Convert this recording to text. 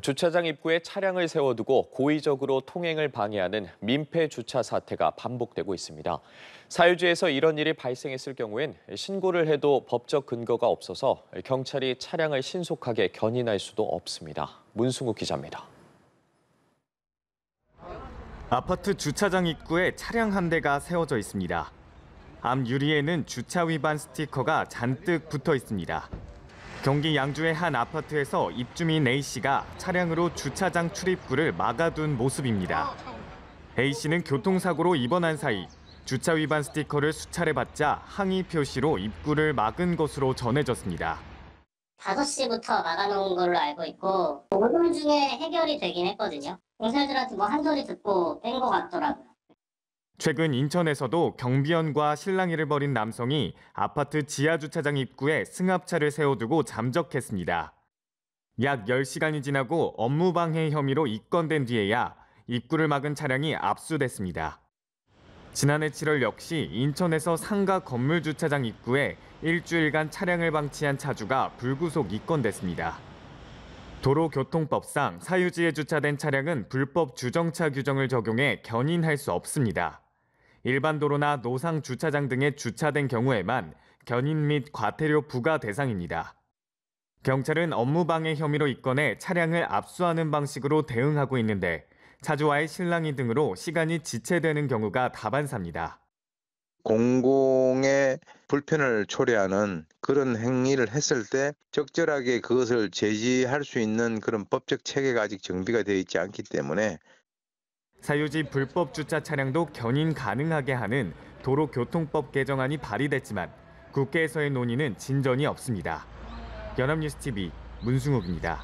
주차장 입구에 차량을 세워두고 고의적으로 통행을 방해하는 민폐 주차 사태가 반복되고 있습니다. 사유지에서 이런 일이 발생했을 경우엔 신고를 해도 법적 근거가 없어서 경찰이 차량을 신속하게 견인할 수도 없습니다. 문승우 기자입니다. 아파트 주차장 입구에 차량 한 대가 세워져 있습니다. 앞 유리에는 주차 위반 스티커가 잔뜩 붙어 있습니다. 경기 양주의 한 아파트에서 입주민 A씨가 차량으로 주차장 출입구를 막아둔 모습입니다. A씨는 교통사고로 입원한 사이 주차 위반 스티커를 수차례 받자 항의 표시로 입구를 막은 것으로 전해졌습니다. 5시부터 막아놓은 걸로 알고 있고 오분 그 중에 해결이 되긴 했거든요. 경찰들한테 뭐 한 소리 듣고 뺀 것 같더라고요. 최근 인천에서도 경비원과 실랑이를 벌인 남성이 아파트 지하 주차장 입구에 승합차를 세워두고 잠적했습니다. 약 10시간이 지나고 업무방해 혐의로 입건된 뒤에야 입구를 막은 차량이 압수됐습니다. 지난해 7월 역시 인천에서 상가 건물 주차장 입구에 일주일간 차량을 방치한 차주가 불구속 입건됐습니다. 도로교통법상 사유지에 주차된 차량은 불법 주정차 규정을 적용해 견인할 수 없습니다. 일반 도로나 노상 주차장 등에 주차된 경우에만 견인 및 과태료 부과 대상입니다. 경찰은 업무방해 혐의로 입건해 차량을 압수하는 방식으로 대응하고 있는데 차주와의 실랑이 등으로 시간이 지체되는 경우가 다반사입니다. 공공의 불편을 초래하는 그런 행위를 했을 때 적절하게 그것을 제지할 수 있는 그런 법적 체계가 아직 정비가 되어 있지 않기 때문에 사유지 불법 주차 차량도 견인 가능하게 하는 도로교통법 개정안이 발의됐지만 국회에서의 논의는 진전이 없습니다. 연합뉴스TV 문승욱입니다.